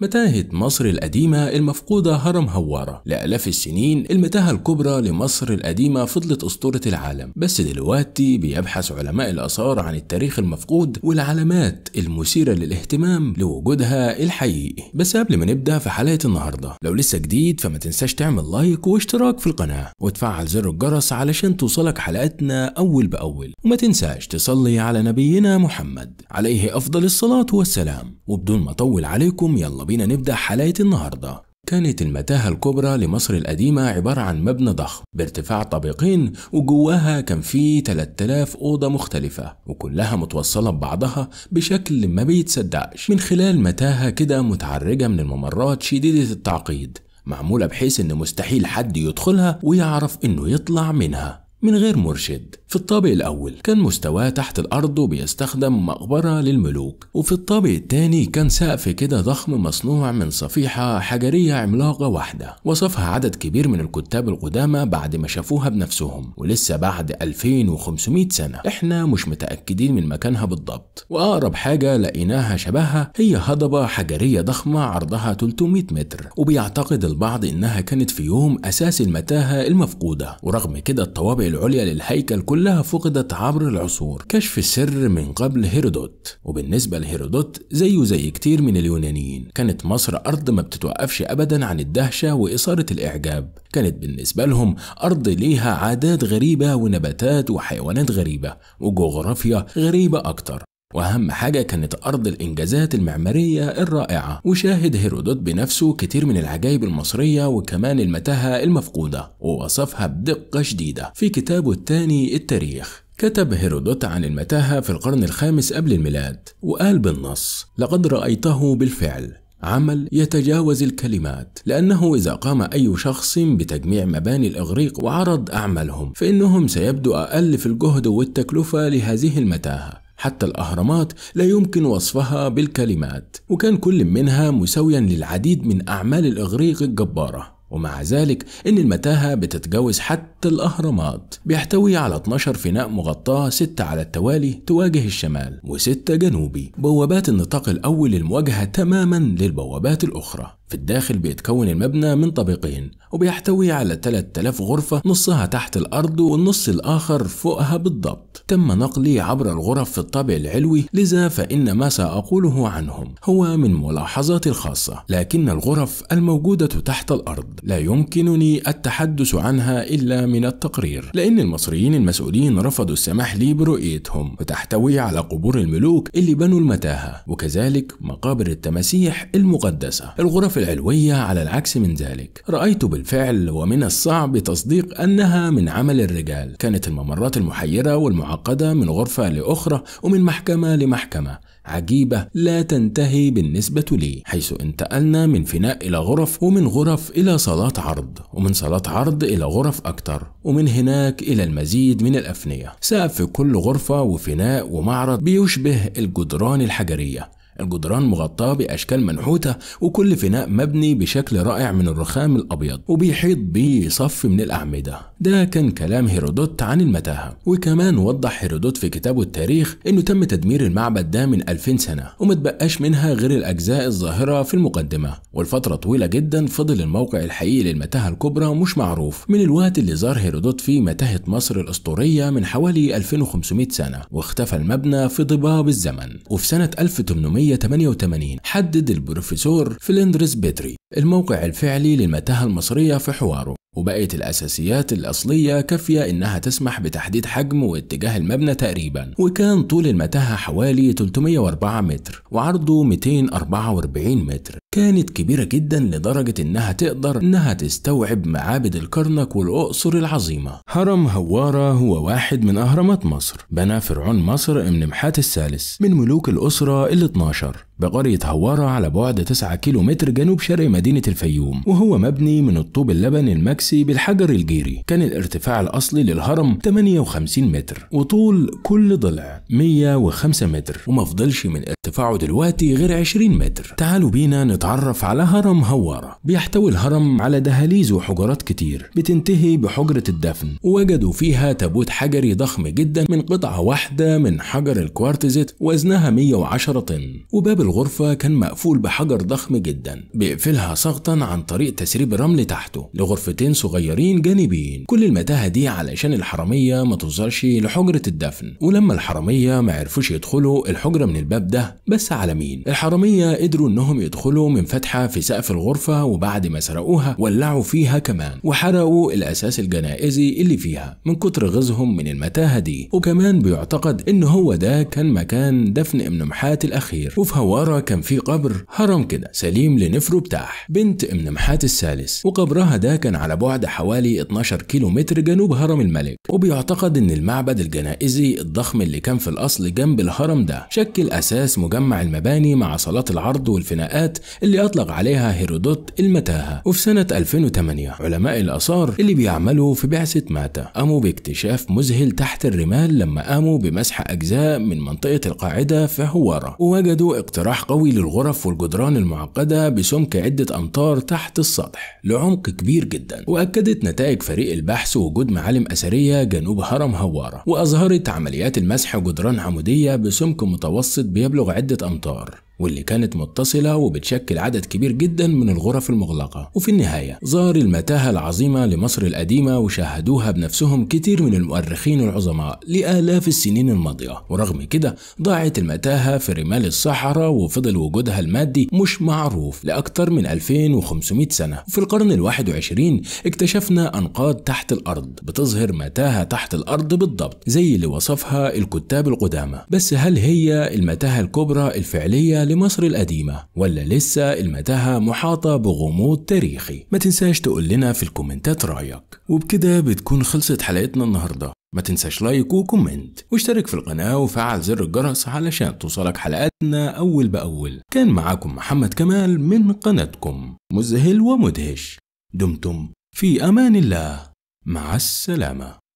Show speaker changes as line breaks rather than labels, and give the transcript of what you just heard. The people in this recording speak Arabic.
متاهة مصر القديمة المفقودة هرم هوارة لآلاف السنين المتاهة الكبرى لمصر القديمة فضلت أسطورة العالم بس دلوقتي بيبحث علماء الآثار عن التاريخ المفقود والعلامات المثيرة للاهتمام لوجودها الحقيقي بس قبل ما نبدأ في حلقة النهاردة لو لسه جديد فما تنساش تعمل لايك واشتراك في القناة وتفعل زر الجرس علشان توصلك حلقاتنا أول بأول وما تنساش تصلي على نبينا محمد عليه أفضل الصلاة والسلام وبدون ما أطول عليكم يلا بينا نبدأ حلقة النهاردة كانت المتاهة الكبرى لمصر القديمة عبارة عن مبنى ضخم بارتفاع طابقين وجواها كان فيه 3000 أوضة مختلفة وكلها متوصلة ببعضها بشكل ما بيتصدقش من خلال متاهة كده متعرجة من الممرات شديدة التعقيد معمولة بحيث إن مستحيل حد يدخلها ويعرف إنه يطلع منها من غير مرشد في الطابق الأول كان مستواه تحت الأرض وبيستخدم مقبرة للملوك وفي الطابق الثاني كان سقف كده ضخم مصنوع من صفيحة حجرية عملاقة واحدة وصفها عدد كبير من الكتاب القدامى بعد ما شافوها بنفسهم ولسه بعد 2500 سنة احنا مش متأكدين من مكانها بالضبط وأقرب حاجة لقيناها شبهها هي هضبة حجرية ضخمة عرضها 300 متر وبيعتقد البعض إنها كانت في يوم أساس المتاهة المفقودة ورغم كده الطوابق العليا للهيكل كلها فقدت عبر العصور كشف السر من قبل هيرودوت وبالنسبة لهيرودوت زيه زي كتير من اليونانيين كانت مصر أرض ما بتتوقفش أبدا عن الدهشة وإثارة الإعجاب كانت بالنسبة لهم أرض ليها عادات غريبة ونباتات وحيوانات غريبة وجغرافيا غريبة أكتر وأهم حاجة كانت أرض الإنجازات المعمارية الرائعة وشاهد هيرودوت بنفسه كتير من العجائب المصرية وكمان المتاهة المفقودة ووصفها بدقة شديدة في كتابه الثاني التاريخ كتب هيرودوت عن المتاهة في القرن الخامس قبل الميلاد وقال بالنص لقد رأيته بالفعل عمل يتجاوز الكلمات لأنه إذا قام أي شخص بتجميع مباني الإغريق وعرض أعمالهم فإنهم سيبدو أقل في الجهد والتكلفة لهذه المتاهة حتى الأهرامات لا يمكن وصفها بالكلمات وكان كل منها مساويا للعديد من أعمال الإغريق الجبارة ومع ذلك إن المتاهة بتتجاوز حتى الأهرامات بيحتوي على 12 فناء مغطاة 6 على التوالي تواجه الشمال و6 جنوبي بوابات النطاق الأول المواجهة تماما للبوابات الأخرى في الداخل بيتكون المبنى من طابقين وبيحتوي على 3000 غرفة نصها تحت الأرض والنص الآخر فوقها بالضبط تم نقلي عبر الغرف في الطابق العلوي لذا فإن ما سأقوله عنهم هو من ملاحظاتي الخاصة لكن الغرف الموجودة تحت الأرض لا يمكنني التحدث عنها إلا من التقرير لأن المصريين المسؤولين رفضوا السماح لي برؤيتهم وتحتوي على قبور الملوك اللي بنوا المتاهة وكذلك مقابر التماسيح المقدسة الغرف في العلوية على العكس من ذلك رأيت بالفعل ومن الصعب تصديق أنها من عمل الرجال كانت الممرات المحيرة والمعقدة من غرفة لأخرى ومن محكمة لمحكمة عجيبة لا تنتهي بالنسبة لي حيث انتقلنا من فناء إلى غرف ومن غرف إلى صالات عرض ومن صالات عرض إلى غرف أكتر ومن هناك إلى المزيد من الأفنية سقف كل غرفة وفناء ومعرض بيشبه الجدران الحجرية الجدران مغطاة بأشكال منحوتة وكل فناء مبني بشكل رائع من الرخام الأبيض وبيحيط بيه صف من الأعمدة ده كان كلام هيرودوت عن المتاهة وكمان وضح هيرودوت في كتابه التاريخ انه تم تدمير المعبد ده من 2000 سنة وما تبقاش منها غير الأجزاء الظاهرة في المقدمة والفترة طويلة جدا فضل الموقع الحقيقي للمتاهة الكبرى مش معروف من الوقت اللي زار هيرودوت فيه متاهة مصر الأسطورية من حوالي 2500 سنة واختفى المبنى في ضباب الزمن وفي سنة 1800 1988 حدد البروفيسور فلندرس بيتري الموقع الفعلي للمتاهة المصرية في حواره وبقت الأساسيات الأصلية كافية إنها تسمح بتحديد حجم واتجاه المبنى تقريبا وكان طول المتاهة حوالي 304 متر وعرضه 244 متر كانت كبيرة جدا لدرجة إنها تقدر إنها تستوعب معابد الكرنك والأقصر العظيمة. هرم هوارة هو واحد من أهرامات مصر، بنى فرعون مصر محات الثالث من ملوك الأسرة ال 12 بقرية هوارة على بعد 9 متر جنوب شرق مدينة الفيوم، وهو مبني من الطوب اللبن المكسي بالحجر الجيري. كان الارتفاع الأصلي للهرم 58 متر، وطول كل ضلع 105 متر، ومفضلش من ارتفاعه دلوقتي غير 20 متر. تعالوا بينا نتعرف على هرم هوارة بيحتوي الهرم على دهاليز وحجرات كتير بتنتهي بحجرة الدفن ووجدوا فيها تابوت حجري ضخم جدا من قطعة واحدة من حجر الكوارتزيت وزنها 110 طن وباب الغرفة كان مقفول بحجر ضخم جدا بيقفلها صغطا عن طريق تسريب الرمل تحته لغرفتين صغيرين جانبيين كل المتاهة دي علشان الحرامية ما توصلش لحجرة الدفن ولما الحرامية ما عرفوش يدخلوا الحجرة من الباب ده بس على مين الحرامية قدروا انهم يدخلوا من فتحة في سقف الغرفة وبعد ما سرقوها ولعوا فيها كمان وحرقوا الأساس الجنائزي اللي فيها من كتر غزهم من المتاهة دي وكمان بيعتقد إن هو ده كان مكان دفن ابن محات الأخير وفي هوارة كان في قبر هرم كده سليم لنفرو بتاح بنت ابن محات الثالث وقبرها ده كان على بعد حوالي 12 كيلو متر جنوب هرم الملك وبيعتقد إن المعبد الجنائزي الضخم اللي كان في الأصل جنب الهرم ده شكل أساس مجمع المباني مع صلاة العرض والفناءات اللي أطلق عليها هيرودوت المتاهة وفي سنة 2008 علماء الآثار اللي بيعملوا في بعثة ماتا قاموا باكتشاف مذهل تحت الرمال لما قاموا بمسح أجزاء من منطقة القاعدة في هوارة ووجدوا اقتراح قوي للغرف والجدران المعقدة بسمك عدة أمتار تحت السطح لعمق كبير جدا وأكدت نتائج فريق البحث وجود معالم أثرية جنوب هرم هوارة وأظهرت عمليات المسح جدران عمودية بسمك متوسط بيبلغ عدة أمتار واللي كانت متصلة وبتشكل عدد كبير جدا من الغرف المغلقة وفي النهاية ظهر المتاهة العظيمة لمصر القديمة وشاهدوها بنفسهم كتير من المؤرخين العظماء لآلاف السنين الماضية ورغم كده ضاعت المتاهة في رمال الصحراء وفضل وجودها المادي مش معروف لأكثر من 2500 سنة وفي القرن الواحد وعشرين اكتشفنا أنقاض تحت الأرض بتظهر متاهة تحت الأرض بالضبط زي اللي وصفها الكتاب القدامى بس هل هي المتاهة الكبرى الفعلية لمصر القديمة ولا لسه المتاهة محاطة بغموض تاريخي ما تنساش تقول لنا في الكومنتات رأيك وبكده بتكون خلصت حلقتنا النهاردة ما تنساش لايك وكومنت واشترك في القناة وفعل زر الجرس علشان توصلك حلقاتنا أول بأول كان معاكم محمد كمال من قناتكم مذهل ومدهش دمتم في أمان الله مع السلامة